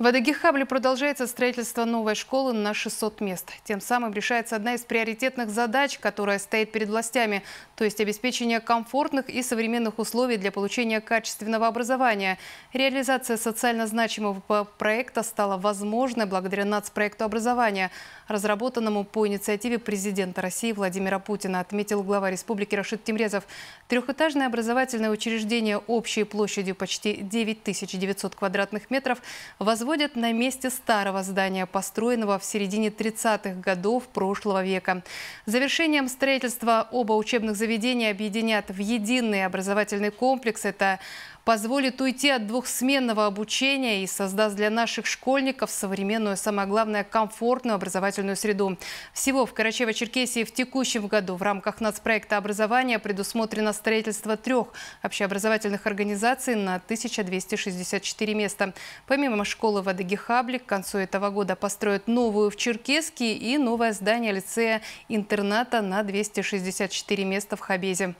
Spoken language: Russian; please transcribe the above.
В Адыгихабле продолжается строительство новой школы на 600 мест. Тем самым решается одна из приоритетных задач, которая стоит перед властями, то есть обеспечение комфортных и современных условий для получения качественного образования. Реализация социально значимого проекта стала возможной благодаря нацпроекту образования, разработанному по инициативе президента России Владимира Путина, отметил глава республики Рашид Тимрезов. Трехэтажное образовательное учреждение общей площадью почти 9900 квадратных метров возводится возводят на месте старого здания, построенного в середине 30-х годов прошлого века. Завершением строительства оба учебных заведения объединят в единый образовательный комплекс. Это позволит уйти от двухсменного обучения и создаст для наших школьников современную, самое главное, комфортную образовательную среду. Всего в Карачево-Черкесии в текущем году в рамках нацпроекта образования предусмотрено строительство трех общеобразовательных организаций на 1264 места. Помимо школы школа в Адыгихабле к концу этого года построят новую в Черкеске и новое здание лицея-интерната на 264 места в Хабезе.